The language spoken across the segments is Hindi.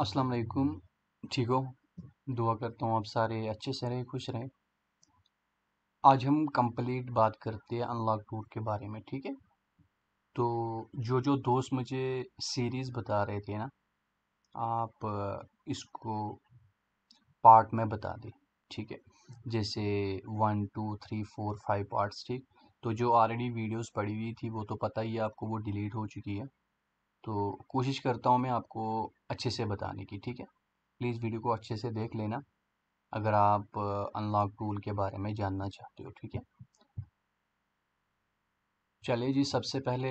अस्सलाम वालेकुम ठीक हो दुआ करता हूँ आप सारे अच्छे से रहें खुश रहें आज हम कंप्लीट बात करते हैं अनलॉक टूर के बारे में ठीक है तो जो जो दोस्त मुझे सीरीज़ बता रहे थे ना आप इसको पार्ट में बता दें ठीक है जैसे one two three four five parts ठीक तो जो ऑलरेडी वीडियोस पड़ी हुई थी वो तो पता ही है आपको वो डिलीट हो चुकी है तो कोशिश करता हूँ मैं आपको अच्छे से बताने की ठीक है प्लीज़ वीडियो को अच्छे से देख लेना अगर आप अनलॉक टूल के बारे में जानना चाहते हो ठीक है चलिए जी सबसे पहले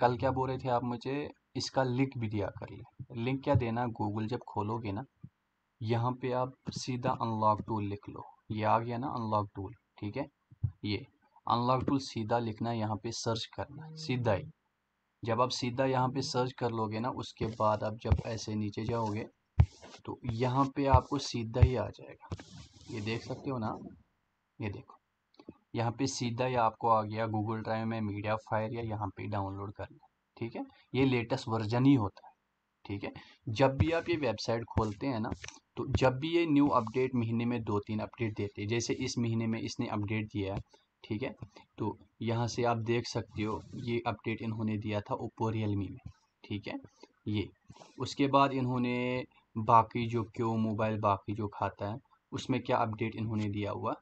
कल क्या बोल रहे थे आप मुझे इसका लिंक भी दिया कर ले लिंक क्या देना गूगल जब खोलोगे ना यहाँ पे आप सीधा अनलॉक टूल लिख लो ये आ गया ना अनलॉक टूल ठीक है ये अनलॉक टूल सीधा लिखना यहाँ पे सर्च करना सीधा ही जब आप सीधा यहाँ पे सर्च कर लोगे ना उसके बाद आप जब ऐसे नीचे जाओगे तो यहाँ पे आपको सीधा ही आ जाएगा ये देख सकते हो ना ये देखो यहाँ पे सीधा ही आपको आ गया गूगल ड्राइव में मीडिया फायर या यहाँ पे डाउनलोड करना ठीक है ये लेटेस्ट वर्जन ही होता है ठीक है जब भी आप ये वेबसाइट खोलते हैं ना तो जब भी ये न्यू अपडेट महीने में दो तीन अपडेट देते हैं जैसे इस महीने में इसने अपडेट दिया है ठीक है तो यहाँ से आप देख सकते हो ये अपडेट इन्होंने दिया था ओप्पो रियलमी में ठीक है ये उसके बाद इन्होंने बाकी जो क्यों मोबाइल बाकी जो खाता है उसमें क्या अपडेट इन्होंने दिया हुआ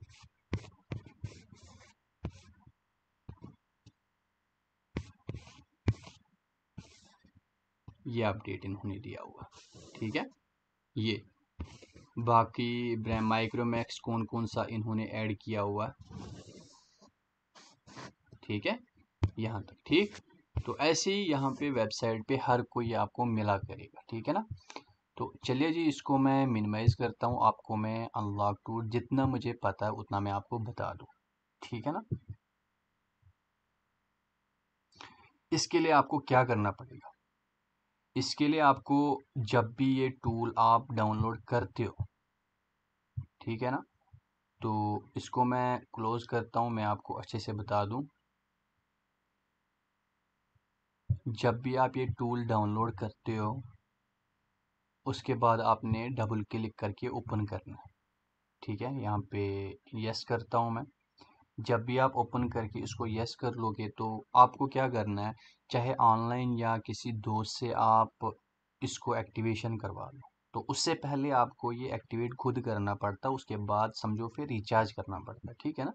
ये अपडेट इन्होंने दिया हुआ ठीक है ये बाकी माइक्रोमैक्स कौन कौन सा इन्होंने ऐड किया हुआ ठीक है यहाँ तक ठीक तो ऐसे ही यहाँ पे वेबसाइट पे हर कोई आपको मिला करेगा ठीक है ना तो चलिए जी इसको मैं मिनिमाइज़ करता हूँ आपको मैं अनलॉक टू जितना मुझे पता है उतना मैं आपको बता दूँ ठीक है ना इसके लिए आपको क्या करना पड़ेगा इसके लिए आपको जब भी ये टूल आप डाउनलोड करते हो ठीक है ना तो इसको मैं क्लोज़ करता हूँ मैं आपको अच्छे से बता दूँ जब भी आप ये टूल डाउनलोड करते हो उसके बाद आपने डबल क्लिक करके ओपन करना है ठीक है यहाँ पे यस करता हूँ मैं जब भी आप ओपन करके इसको यस कर लोगे तो आपको क्या करना है चाहे ऑनलाइन या किसी दोस्त से आप इसको एक्टिवेशन करवा लो तो उससे पहले आपको ये एक्टिवेट खुद करना पड़ता है उसके बाद समझो फिर रिचार्ज करना पड़ता है ठीक है ना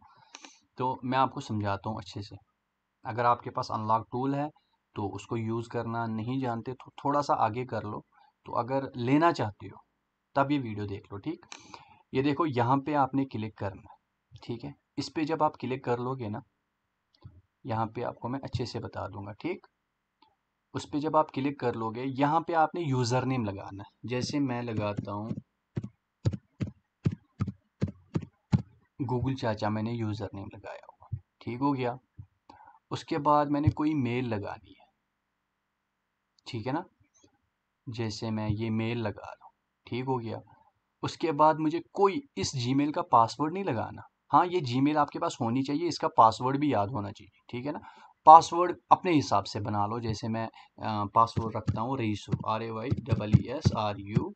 तो मैं आपको समझाता हूँ अच्छे से अगर आपके पास अनलॉक टूल है तो उसको यूज़ करना नहीं जानते तो थोड़ा सा आगे कर लो तो अगर लेना चाहते हो तब ये वीडियो देख लो ठीक ये देखो यहाँ पे आपने क्लिक करना है ठीक है इस पर जब आप क्लिक कर लोगे ना यहाँ पे आपको मैं अच्छे से बता दूंगा ठीक उस पर जब आप क्लिक कर लोगे यहाँ पे आपने यूज़र नेम लगाना है जैसे मैं लगाता हूँ गूगल चाचा मैंने यूज़र नेम लगाया हुआ ठीक हो गया उसके बाद मैंने कोई मेल लगानी ठीक है ना जैसे मैं ये मेल लगा लूँ ठीक हो गया उसके बाद मुझे कोई इस जी का पासवर्ड नहीं लगाना हाँ ये जी आपके पास होनी चाहिए इसका पासवर्ड भी याद होना चाहिए ठीक है ना पासवर्ड अपने हिसाब से बना लो जैसे मैं पासवर्ड रखता हूँ Raisu R A Y double E S R U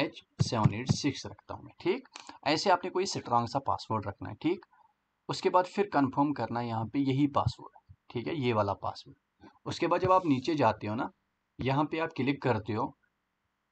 H seven eight six रखता हूँ मैं ठीक ऐसे आपने कोई स्ट्रांग सा पासवर्ड रखना है ठीक उसके बाद फिर कंफर्म करना है यहाँ पर यही पासवर्ड ठीक है ये वाला पासवर्ड उसके बाद जब आप नीचे जाते हो ना यहाँ पे आप क्लिक करते हो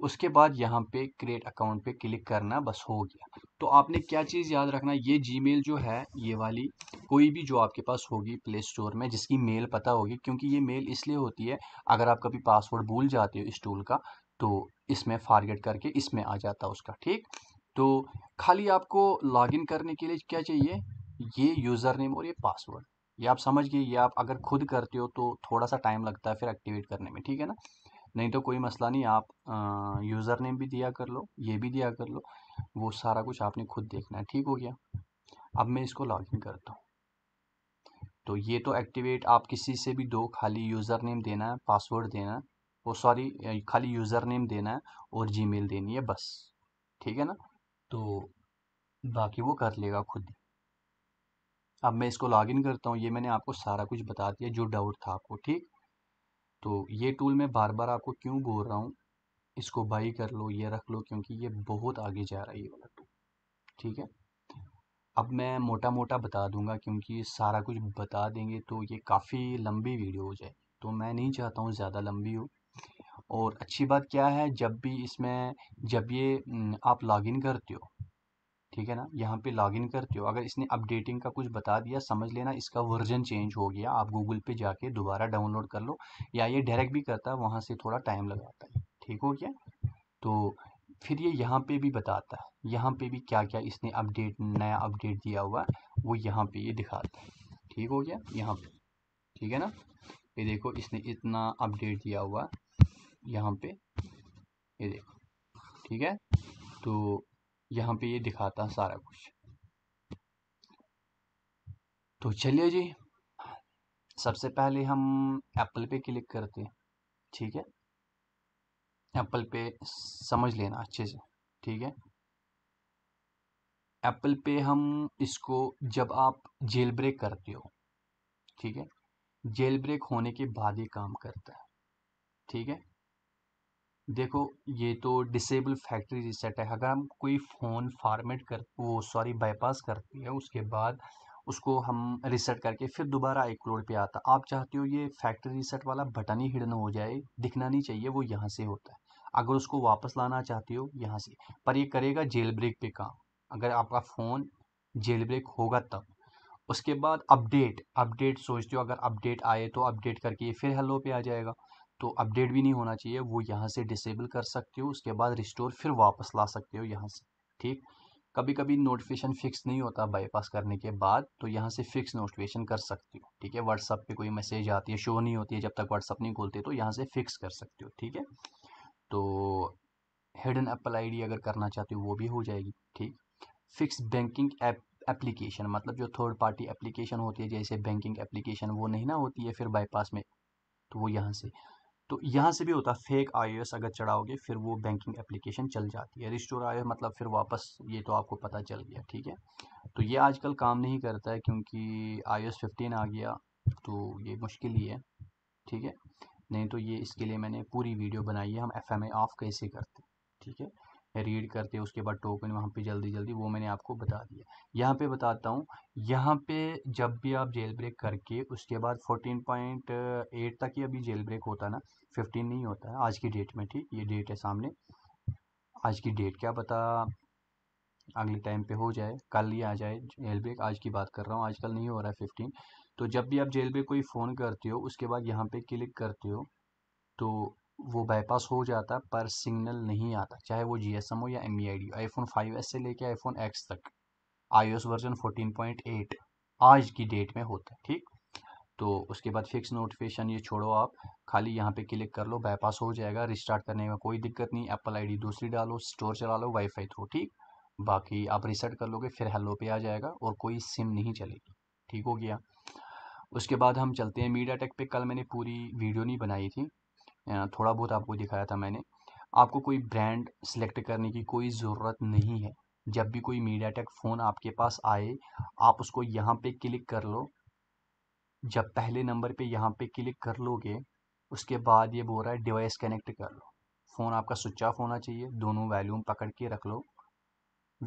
उसके बाद यहाँ पे क्रिएट अकाउंट पे क्लिक करना बस हो गया तो आपने क्या चीज़ याद रखना ये जीमेल जो है ये वाली कोई भी जो आपके पास होगी प्ले स्टोर में जिसकी मेल पता होगी क्योंकि ये मेल इसलिए होती है अगर आप कभी पासवर्ड भूल जाते हो इस टूल का तो इसमें फारगेट करके इसमें आ जाता उसका ठीक तो खाली आपको लॉगिन करने के लिए क्या चाहिए ये यूज़र नेम और ये पासवर्ड ये आप समझ गए ये आप अगर खुद करते हो तो थोड़ा सा टाइम लगता है फिर एक्टिवेट करने में ठीक है ना नहीं तो कोई मसला नहीं आप यूज़र नेम भी दिया कर लो ये भी दिया कर लो वो सारा कुछ आपने खुद देखना है ठीक हो गया अब मैं इसको लॉगिन करता हूँ तो ये तो एक्टिवेट आप किसी से भी दो खाली यूज़र नेम देना है पासवर्ड देना है वो सॉरी खाली यूज़र नेम देना है और मेल देनी है बस ठीक है ना तो बाकी वो कर लेगा खुद अब मैं इसको लॉगिन करता हूँ ये मैंने आपको सारा कुछ बता दिया जो डाउट था आपको ठीक तो ये टूल मैं बार बार आपको क्यों बोल रहा हूँ इसको बाई कर लो ये रख लो क्योंकि ये बहुत आगे जा रहा है ये वाला टूल ठीक है अब मैं मोटा मोटा बता दूंगा क्योंकि सारा कुछ बता देंगे तो ये काफ़ी लंबी वीडियो हो जाए तो मैं नहीं चाहता हूँ ज़्यादा लंबी हो और अच्छी बात क्या है जब भी इसमें जब ये आप लॉगिन करते हो ठीक है ना यहाँ पे लॉगिन करते हो अगर इसने अपडेटिंग का कुछ बता दिया समझ लेना इसका वर्जन चेंज हो गया आप गूगल पे जाके दोबारा डाउनलोड कर लो या ये डायरेक्ट भी करता है वहाँ से थोड़ा टाइम लगाता है ठीक हो गया तो फिर ये यहाँ पे भी बताता है यहाँ पे भी क्या क्या इसने अपडेट नया अपडेट दिया हुआ वो यहाँ पर ये यह दिखाता है ठीक हो गया यहाँ पे ठीक है ना ये देखो इसने इतना अपडेट दिया हुआ यहाँ पे ये देखो ठीक है तो यहाँ पे ये दिखाता है सारा कुछ तो चलिए जी सबसे पहले हम एप्पल पे क्लिक करते ठीक है एप्पल पे समझ लेना अच्छे से ठीक है एप्पल पे हम इसको जब आप जेल ब्रेक करते हो ठीक है जेल ब्रेक होने के बाद ये काम करता है ठीक है देखो ये तो डिसेबल फैक्ट्री रीसेट है अगर हम कोई फ़ोन फॉर्मेट कर वो सॉरी बाईपास करते हैं उसके बाद उसको हम रिसेट करके फिर दोबारा एक क्लोड पे आता आप चाहते हो ये फैक्ट्री रीसेट वाला बटन ही हिडन हो जाए दिखना नहीं चाहिए वो यहाँ से होता है अगर उसको वापस लाना चाहते हो यहाँ से पर ये करेगा जेल ब्रेक पे काम अगर आपका फ़ोन जेल ब्रेक होगा तब उसके बाद अपडेट अपडेट सोचते हो अगर अपडेट आए तो अपडेट करके ये फिर हेलो पे आ जाएगा तो अपडेट भी नहीं होना चाहिए वो यहाँ से डिसेबल कर सकते हो उसके बाद रिस्टोर फिर वापस ला सकते हो यहाँ से ठीक कभी कभी नोटिफिकेशन फिक्स नहीं होता बाईपास करने के बाद तो यहाँ से फिक्स नोटिफिकेशन कर सकते हो ठीक है व्हाट्सअप पे कोई मैसेज आती है शो नहीं होती है जब तक व्हाट्सअप नहीं खोलते तो यहाँ से फिक्स कर सकते हो ठीक है तो हिडन एप्पल आईडी अगर करना चाहते हो वो भी हो जाएगी ठीक फिक्स बैंकिंग ऐप एप्लीकेशन मतलब जो थर्ड पार्टी एप्लीकेशन होती है जैसे बैंकिंग एप्लीकेशन वो नहीं ना होती है फिर बाईपास में तो वो यहाँ से तो यहाँ से भी होता है फेक आई अगर चढ़ाओगे फिर वो बैंकिंग एप्लीकेशन चल जाती है रिस्टोर आई मतलब फिर वापस ये तो आपको पता चल गया ठीक है तो ये आजकल काम नहीं करता है क्योंकि आई एस फिफ्टीन आ गया तो ये मुश्किल ही है ठीक है नहीं तो ये इसके लिए मैंने पूरी वीडियो बनाई है हम एफ एम आई ऑफ कैसे करते हैं ठीक है रीड करते हैं उसके बाद टोकन वहाँ पे जल्दी जल्दी वो मैंने आपको बता दिया यहाँ पे बताता हूँ यहाँ पे जब भी आप जेल ब्रेक करके उसके बाद 14.8 तक ही अभी जेल ब्रेक होता है ना 15 नहीं होता है आज की डेट में ठीक ये डेट है सामने आज की डेट क्या पता अगले टाइम पे हो जाए कल ही आ जाए जेल ब्रेक आज की बात कर रहा हूँ आजकल नहीं हो रहा है फिफ्टीन तो जब भी आप जेल ब्रेक कोई फ़ोन करते हो उसके बाद यहाँ पे क्लिक करते हो तो वो बाईपास हो जाता पर सिग्नल नहीं आता चाहे वो जी हो या एम ई आईफोन 5s से लेके आईफोन एक्स तक आई वर्जन 14.8 आज की डेट में होता है ठीक तो उसके बाद फिक्स नोटिफिकेशन ये छोड़ो आप खाली यहाँ पे क्लिक कर लो बाईपास हो जाएगा रिस्टार्ट करने में कोई दिक्कत नहीं एप्पल आईडी दूसरी डालो स्टोर चला लो वाईफाई थ्रू ठीक बाकी आप रिसेट कर लोगे फिर हेलो पे आ जाएगा और कोई सिम नहीं चलेगी ठीक हो गया उसके बाद हम चलते हैं मीडिया टेक पर कल मैंने पूरी वीडियो नहीं बनाई थी थोड़ा बहुत आपको दिखाया था मैंने आपको कोई ब्रांड सेलेक्ट करने की कोई ज़रूरत नहीं है जब भी कोई मीडिया टेक फ़ोन आपके पास आए आप उसको यहाँ पे क्लिक कर लो जब पहले नंबर पे यहाँ पे क्लिक कर लोगे उसके बाद ये बोल रहा है डिवाइस कनेक्ट कर लो फ़ोन आपका स्विच ऑफ होना चाहिए दोनों वैल्यूम पकड़ के रख लो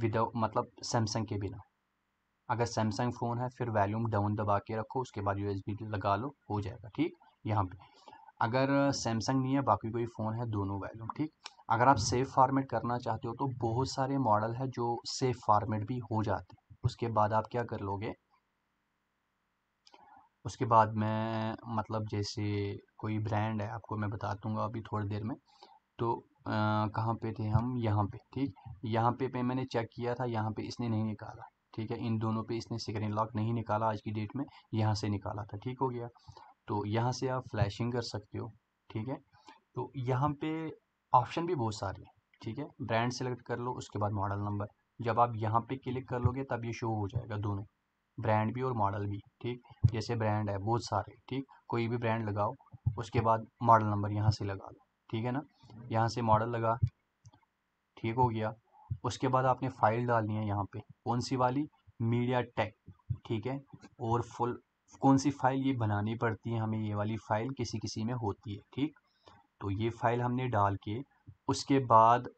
विदाउट मतलब सैमसंग के बिना अगर सैमसंग फ़ोन है फिर वैल्यूम डाउन दबा के रखो उसके बाद यू लगा लो हो जाएगा ठीक यहाँ पे अगर सैमसंग नहीं है बाकी कोई फ़ोन है दोनों वैल्यू ठीक अगर आप सेफ फार्मेट करना चाहते हो तो बहुत सारे मॉडल है जो सेफ फार्मेट भी हो जाते हैं उसके बाद आप क्या कर लोगे उसके बाद मैं मतलब जैसे कोई ब्रांड है आपको मैं बता दूंगा अभी थोड़ी देर में तो कहाँ पे थे हम यहाँ पे ठीक यहाँ पे पे मैंने चेक किया था यहाँ पे इसने नहीं निकाला ठीक है इन दोनों पे इसने सिक्रीन लॉक नहीं निकाला आज की डेट में यहाँ से निकाला था ठीक हो गया तो यहाँ से आप फ्लैशिंग कर सकते हो ठीक है तो यहाँ पे ऑप्शन भी बहुत सारे हैं ठीक है ब्रांड सेलेक्ट कर लो उसके बाद मॉडल नंबर जब आप यहाँ पे क्लिक कर लोगे तब ये शो हो जाएगा दोनों ब्रांड भी और मॉडल भी ठीक जैसे ब्रांड है बहुत सारे ठीक कोई भी ब्रांड लगाओ उसके बाद मॉडल नंबर यहाँ से लगा लो ठीक है ना यहाँ से मॉडल लगा ठीक हो गया उसके बाद आपने फाइल डालनी है यहाँ पे कौन सी वाली मीडिया टेक ठीक है और फुल कौन सी फ़ाइल ये बनानी पड़ती है हमें ये वाली फ़ाइल किसी किसी में होती है ठीक तो ये फ़ाइल हमने डाल के उसके बाद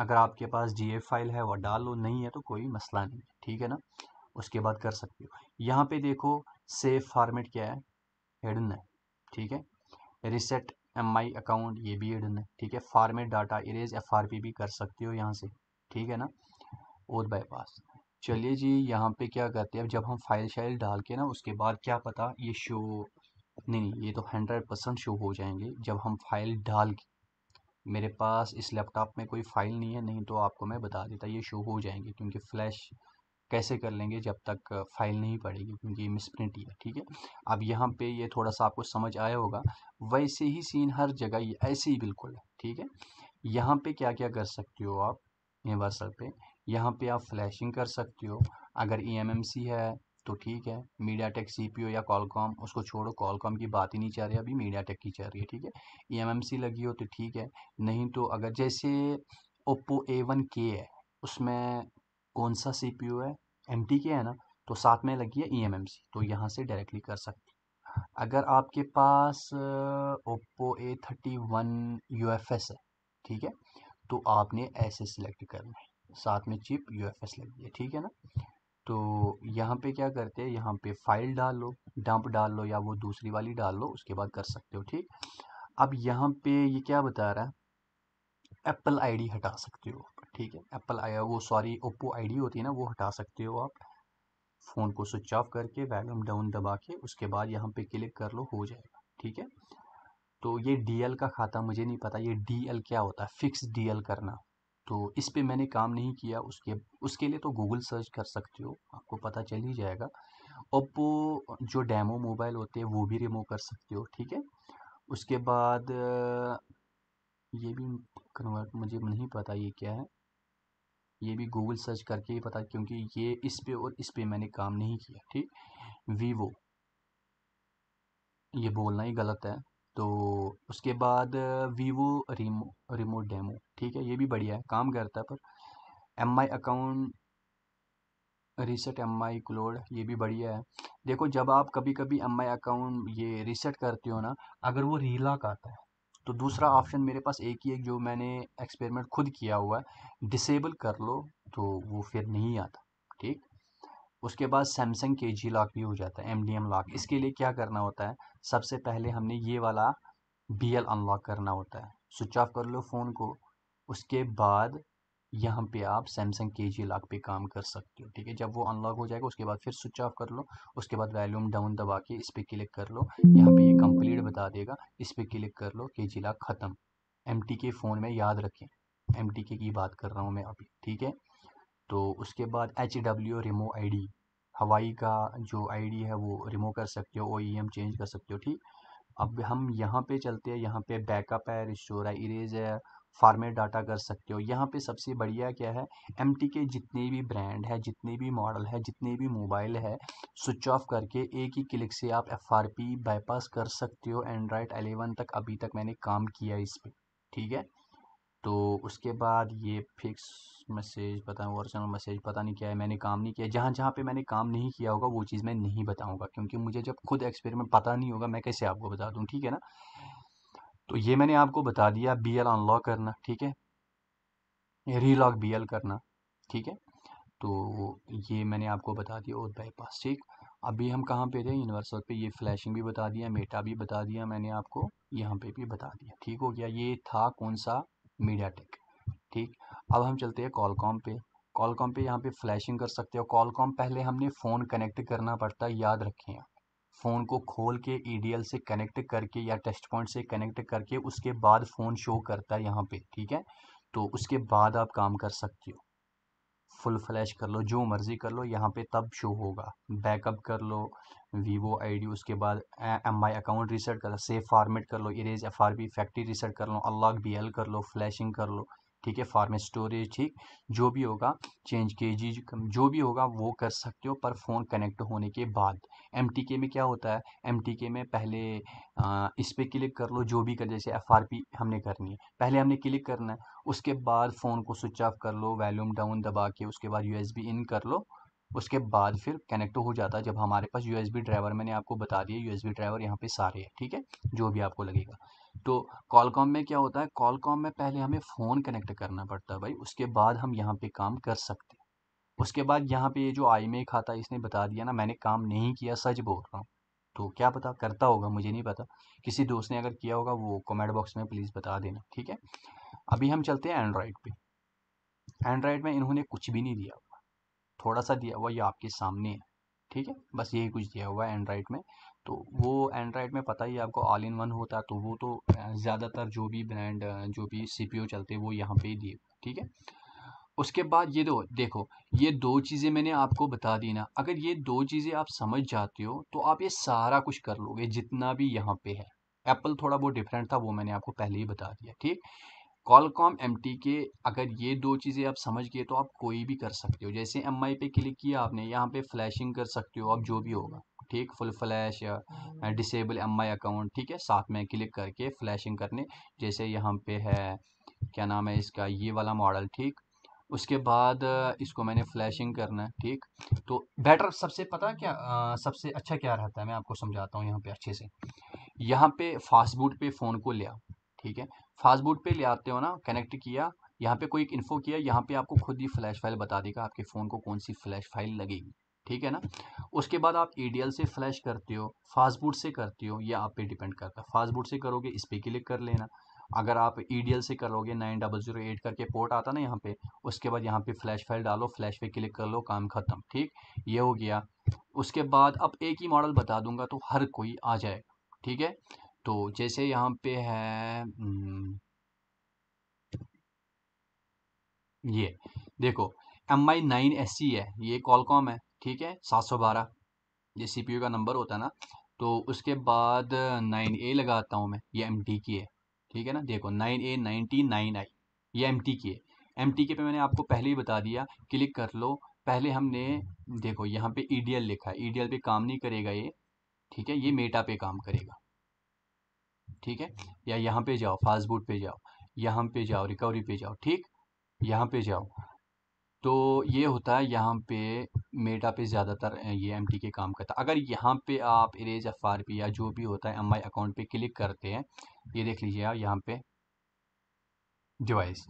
अगर आपके पास जी फाइल है वह डाल लो नहीं है तो कोई मसला नहीं है ठीक है ना उसके बाद कर सकते हो यहाँ पे देखो सेव फार्मेट क्या है हिडन है ठीक है रिसेट एम आई अकाउंट ये भी हिडन है ठीक है format data erase F R P भी कर सकते हो यहाँ से ठीक है ना और बाईपास चलिए जी यहाँ पे क्या करते हैं अब जब हम फाइल शाइल डाल के ना उसके बाद क्या पता ये शो नहीं नहीं ये तो हंड्रेड परसेंट शो हो जाएंगे जब हम फाइल डाल के मेरे पास इस लैपटॉप में कोई फ़ाइल नहीं है नहीं तो आपको मैं बता देता ये शो हो जाएंगे क्योंकि फ़्लैश कैसे कर लेंगे जब तक फाइल नहीं पड़ेगी क्योंकि ये मिसप्रिंट ही है ठीक है अब यहाँ पे ये थोड़ा सा आपको समझ आया होगा वैसे ही सीन हर जगह ऐसे ही बिल्कुल है ठीक है यहाँ पे क्या क्या कर सकते हो आप यूनिवर्सल पे यहाँ पे आप फ्लैशिंग कर सकते हो अगर ई e है तो ठीक है मीडिया टेक सी या कॉलकॉम उसको छोड़ो कॉलकॉम की बात ही नहीं चाह रही अभी मीडिया टेक की चाह रही है ठीक है ई e लगी हो तो ठीक है नहीं तो अगर जैसे ओप्पो ए वन के है उसमें कौन सा सी पी ओ है एम टी के है ना तो साथ में लगी है ई एम एम सी तो यहाँ से डायरेक्टली कर सकते अगर आपके पास Oppo A thirty one U F S है ठीक है तो आपने ऐसे सिलेक्ट करना है साथ में चिप यू एफ एस लगी है ठीक है ना तो यहाँ पे क्या करते हैं यहाँ पे फाइल डाल लो डंप डाल लो या वो दूसरी वाली डाल लो उसके बाद कर सकते हो ठीक अब यहाँ पे ये क्या बता रहा है एप्पल आईडी हटा सकते हो आप ठीक है एप्पल आई वो सॉरी ओप्पो आईडी होती है ना वो हटा सकते हो आप फ़ोन को स्विच ऑफ करके वैल्यूम डाउन दबा के उसके बाद यहाँ पे क्लिक कर लो हो जाएगा ठीक है तो ये डीएल का खाता मुझे नहीं पता ये डीएल क्या होता है फिक्स डीएल करना तो इस पर मैंने काम नहीं किया उसके उसके लिए तो गूगल सर्च कर सकते हो आपको पता चल ही जाएगा ओप्पो जो डैमो मोबाइल होते हैं वो भी रिमूव कर सकते हो ठीक है उसके बाद ये भी कन्वर्ट मुझे नहीं पता ये क्या है ये भी गूगल सर्च करके ही पता क्योंकि ये इस पर और इस पर मैंने काम नहीं किया ठीक वीवो ये बोलना ही गलत है तो उसके बाद वीवो रिमो रिमोट डेमो ठीक है ये भी बढ़िया है काम करता है पर M I account reset M I cloud ये भी बढ़िया है देखो जब आप कभी कभी एम आई अकाउंट ये रीसेट करते हो ना अगर वो रीलॉक आता है तो दूसरा ऑप्शन मेरे पास एक ही है जो मैंने एक्सपेरिमेंट खुद किया हुआ है डिसेबल कर लो तो वो फिर नहीं आता ठीक उसके बाद सैमसंग के जी लॉक भी हो जाता है एम डी एम लॉक इसके लिए क्या करना होता है सबसे पहले हमने ये वाला बी एल अनलॉक करना होता है स्विच ऑफ कर लो फ़ोन को उसके बाद यहाँ पे आप सैमसंग के जी लॉक पे काम कर सकते हो ठीक है जब वो अनलॉक हो जाएगा उसके बाद फिर स्विच ऑफ कर लो उसके बाद वैल्यूम डाउन दबा के इस पर क्लिक कर लो यहाँ पे ये कंप्लीट बता देगा इस पर क्लिक कर लो के जी लॉक ख़त्म एम के फ़ोन में याद रखें एम की बात कर रहा हूँ मैं अभी ठीक है तो उसके बाद H W remove I D Huawei का जो डी है वो रिमो कर सकते हो ओ e चेंज कर सकते हो ठीक अब हम यहाँ पे चलते हैं यहाँ पे बैकअप है रिस्टोर है इरेज है फार्मेट डाटा कर सकते हो यहाँ पे सबसे बढ़िया क्या है एम के जितने भी ब्रांड है जितने भी मॉडल है जितने भी मोबाइल है स्विच ऑफ करके एक ही क्लिक से आप एफ आर पी बाईपास कर सकते हो एंड्रॉयड एलेवन तक अभी तक मैंने काम किया इस पर ठीक है तो उसके बाद ये फिक्स मैसेज पता है ओरिजिनल मैसेज पता नहीं क्या है मैंने काम नहीं किया जहाँ जहाँ पे मैंने काम नहीं किया होगा वो चीज़ मैं नहीं बताऊँगा क्योंकि मुझे जब खुद एक्सपेरिमेंट पता नहीं होगा मैं कैसे आपको बता दूँ ठीक है ना तो ये मैंने आपको बता दिया बी एल अनलॉक करना ठीक है रीलॉक बी एल करना ठीक है तो ये मैंने आपको बता दिया और बाईपास ठीक अभी हम कहाँ पे थे यूनिवर्सल पे ये फ्लैशिंग भी बता दिया मेटा भी बता दिया मैंने आपको यहाँ पे भी बता दिया ठीक हो गया ये था कौन सा मीडिया टेक ठीक अब हम चलते हैं कॉलकॉम पे कॉलकॉम पे यहाँ पे फ्लैशिंग कर सकते हो कॉलकॉम पहले हमने फ़ोन कनेक्ट करना पड़ता है याद रखें आप फ़ोन को खोल के ई e से कनेक्ट करके या टेस्ट पॉइंट से कनेक्ट करके उसके बाद फ़ोन शो करता है यहाँ पे ठीक है तो उसके बाद आप काम कर सकते हो फुल फ्लैश कर लो जो मर्ज़ी कर लो यहाँ पे तब शो होगा बैकअप कर लो वीवो आईडी उसके बाद एम आई अकाउंट रीसेट कर लो सेफ फॉर्मेट कर लो erase F R B factory reset कर लो अनलॉक बी एल कर लो फ्लैशिंग कर लो ठीक है फॉर्मेट स्टोरेज ठीक जो भी होगा चेंज के जी जो भी होगा वो कर सकते हो पर फ़ोन कनेक्ट होने के बाद एम में क्या होता है एम में पहले आ, इस पर क्लिक कर लो जो भी कर जैसे एफ हमने करनी है पहले हमने क्लिक करना है उसके बाद फ़ोन को स्विच ऑफ कर लो वैल्यूम डाउन दबा के उसके बाद यू इन कर लो उसके बाद फिर कनेक्ट हो जाता है जब हमारे पास यू ड्राइवर मैंने आपको बता दिया यू ड्राइवर यहाँ पे सारे हैं ठीक है जो भी आपको लगेगा तो कॉलकॉम में क्या होता है कॉलकॉम में पहले हमें फ़ोन कनेक्ट करना पड़ता है भाई उसके बाद हम यहाँ पे काम कर सकते हैं उसके बाद यहाँ पे ये जो आई में खाता इसने बता दिया ना मैंने काम नहीं किया सच बोल रहा हूँ तो क्या पता करता होगा मुझे नहीं पता किसी दोस्त ने अगर किया होगा वो कमेंट बॉक्स में प्लीज़ बता देना ठीक है अभी हम चलते हैं एंड्रॉयड पर एंड्रॉयड में इन्होंने कुछ भी नहीं दिया थोड़ा सा दिया हुआ ये आपके सामने है ठीक है बस यही कुछ दिया हुआ है एंड्राइड में तो वो एंड्राइड में पता ही आपको ऑल इन वन होता है तो वो तो ज़्यादातर जो भी ब्रांड जो भी सी चलते वो यहाँ पर ही दिए ठीक है उसके बाद ये दो देखो ये दो चीज़ें मैंने आपको बता दी ना अगर ये दो चीज़ें आप समझ जाते हो तो आप ये सारा कुछ कर लोगे जितना भी यहाँ पे है एप्पल थोड़ा बहुत डिफरेंट था वो मैंने आपको पहले ही बता दिया ठीक कॉलकॉम एम के अगर ये दो चीज़ें आप समझ गए तो आप कोई भी कर सकते हो जैसे एम पे क्लिक किया आपने यहाँ पे फ्लैशिंग कर सकते हो आप जो भी होगा ठीक फुल फ्लैश या डिसेबल एम अकाउंट ठीक है साथ में क्लिक करके फ्लैशिंग करने जैसे यहाँ पे है क्या नाम है इसका ये वाला मॉडल ठीक उसके बाद इसको मैंने फ्लैशिंग करना है ठीक तो बेटर सबसे पता क्या आ, सबसे अच्छा क्या रहता है मैं आपको समझाता हूँ यहाँ पे अच्छे से यहाँ पे फास्ट बूट पे फ़ोन को लिया ठीक है फास्ट बूट पे ले आते हो ना कनेक्ट किया यहाँ पे कोई एक इन्फो किया यहाँ पे आपको खुद ही फ्लैश फाइल बता देगा आपके फ़ोन को कौन सी फ्लैश फाइल लगेगी ठीक है ना उसके बाद आप ई से फ्लैश करते हो फास्ट बूट से करते हो यह आप पे डिपेंड करता है बूट से करोगे इस पर क्लिक कर लेना अगर आप ई से करोगे नाइन डबल जीरो एट करके पोर्ट आता ना यहाँ पे उसके बाद यहाँ पे फ्लैश फाइल डालो फ्लैश पे क्लिक कर लो काम खत्म ठीक ये हो गया उसके बाद अब एक ही मॉडल बता दूंगा तो हर कोई आ जाएगा ठीक है तो जैसे यहाँ पे है हम्म, ये देखो M I nine S C है ये कॉलकॉम है ठीक है सात सौ बारह ये सी पी यू का नंबर होता है ना तो उसके बाद नाइन ए लगाता हूँ मैं ये एम टी की है ठीक है ना देखो nine A ninety nine I ये एम टी की है एम टी के पे मैंने आपको पहले ही बता दिया क्लिक कर लो पहले हमने देखो यहाँ पे ई डी एल लिखा है ई डी एल पे काम नहीं करेगा ये ठीक है ये मेटा पे काम करेगा ठीक है या यहाँ पे जाओ फास्ट बूट पे जाओ यहाँ पे जाओ रिकवरी पे जाओ ठीक यहाँ पे जाओ तो ये होता है यहाँ पे मेटा पे ज़्यादातर ये एम के काम करता है अगर यहाँ पे आप इरेज एफ आर पी या जो भी होता है एम आई अकाउंट पे क्लिक करते हैं ये देख लीजिए आप यहाँ पे डिवाइस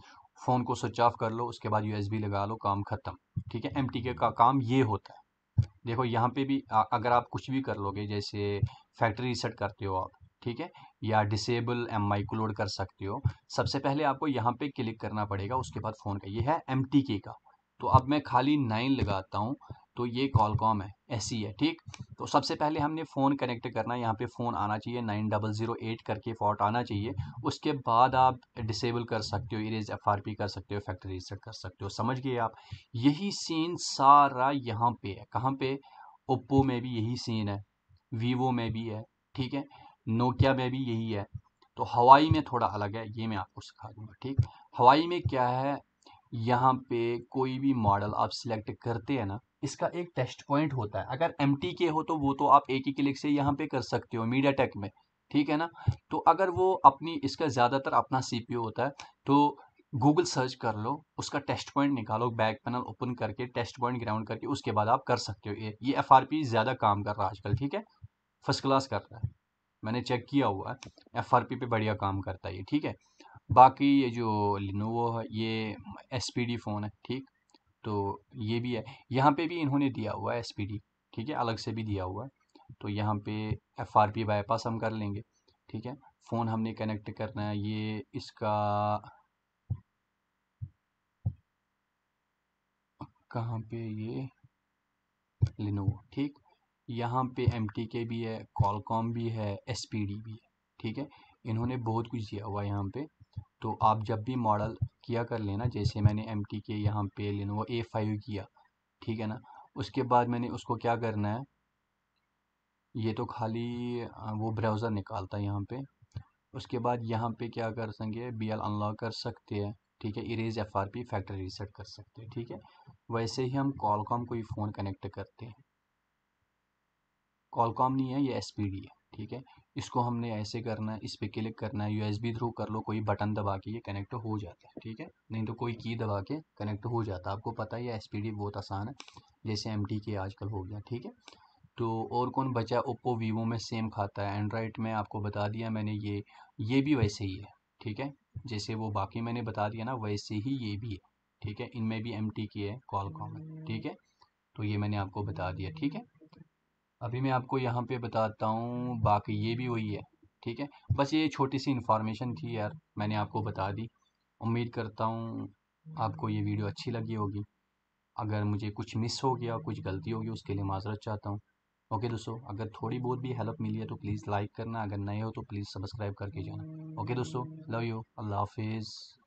फ़ोन को स्विच ऑफ कर लो उसके बाद बी लगा लो काम ख़त्म ठीक है एम का, का काम ये होता है देखो यहाँ पे भी अगर आप कुछ भी कर लोगे जैसे फैक्ट्री रिसेट करते हो आप ठीक है या डिसेबल एम आई को लोड कर सकते हो सबसे पहले आपको यहाँ पे क्लिक करना पड़ेगा उसके बाद फ़ोन का ये है एम टी के का तो अब मैं खाली नाइन लगाता हूँ तो ये कॉलकॉम है ऐसी है ठीक तो सबसे पहले हमने फ़ोन कनेक्ट करना है यहाँ पे फ़ोन आना चाहिए नाइन डबल ज़ीरो एट करके फॉट आना चाहिए उसके बाद आप डिसेबल कर सकते हो इरेज एफ आर पी कर सकते हो फैक्ट्री रीसेट कर सकते हो समझ गए आप यही सीन सारा यहाँ पे है कहाँ पे ओप्पो में भी यही सीन है वीवो में भी है ठीक है नोकिया में भी यही है तो हवाई में थोड़ा अलग है ये मैं आपको सिखा दूंगा ठीक हवाई में क्या है यहाँ पे कोई भी मॉडल आप सिलेक्ट करते हैं ना इसका एक टेस्ट पॉइंट होता है अगर एम के हो तो वो तो आप एक ही क्लिक से यहाँ पे कर सकते हो मीडिया टेक में ठीक है ना तो अगर वो अपनी इसका ज़्यादातर अपना सी होता है तो गूगल सर्च कर लो उसका टेस्ट पॉइंट निकालो बैक पैनल ओपन करके टेस्ट पॉइंट ग्राउंड करके उसके बाद आप कर सकते हो ये ये एफ ज़्यादा काम कर रहा है आजकल ठीक है फर्स्ट क्लास कर रहा है मैंने चेक किया हुआ है एफ आर पी पे बढ़िया काम करता है ये ठीक है बाकी ये जो लिनोवो है ये एस पी डी फ़ोन है ठीक तो ये भी है यहाँ पे भी इन्होंने दिया हुआ है एस पी डी ठीक है अलग से भी दिया हुआ है तो यहाँ पे एफ आर पी बाईपास हम कर लेंगे ठीक है फ़ोन हमने कनेक्ट करना है ये इसका कहाँ पे ये लिनोवो ठीक यहाँ पे एम भी है कॉलकॉम भी है एस भी है ठीक है इन्होंने बहुत कुछ दिया हुआ है यहाँ पे तो आप जब भी मॉडल किया कर लेना जैसे मैंने एम टी के यहाँ पे वो ए फाइव किया ठीक है ना उसके बाद मैंने उसको क्या करना है ये तो खाली वो ब्राउज़र निकालता है यहाँ पर उसके बाद यहाँ पे क्या कर सकेंगे बी एल अनलॉक कर सकते हैं ठीक है erase F R P factory reset कर सकते हैं ठीक है वैसे ही हम कॉलकॉम कोई फ़ोन कनेक्ट करते हैं कॉलकॉम नहीं है ये एस है ठीक है इसको हमने ऐसे करना है इस पर क्लिक करना है बी थ्रू कर लो कोई बटन दबा के ये कनेक्ट हो जाता है ठीक है नहीं तो कोई की दबा के कनेक्ट हो जाता है आपको पता है ये एस बहुत आसान है जैसे एम के आजकल हो गया ठीक है तो और कौन बचा ओप्पो वीवो में सेम खाता है एंड्राइड में आपको बता दिया मैंने ये ये भी वैसे ही है ठीक है जैसे वो बाकी मैंने बता दिया ना वैसे ही ये भी है ठीक है इनमें भी एम टी की है कॉल कॉम है ठीक है तो ये मैंने आपको बता दिया ठीक है अभी मैं आपको यहाँ पे बताता हूँ बाकी ये भी वही है ठीक है बस ये छोटी सी इन्फॉर्मेशन थी यार मैंने आपको बता दी उम्मीद करता हूँ आपको ये वीडियो अच्छी लगी होगी अगर मुझे कुछ मिस हो गया कुछ गलती होगी उसके लिए माजरत चाहता हूँ ओके दोस्तों अगर थोड़ी बहुत भी हेल्प मिली है तो प्लीज़ लाइक करना अगर नए हो तो प्लीज़ सब्सक्राइब करके जाना ओके दोस्तों लव यू अल्लाह हाफिज़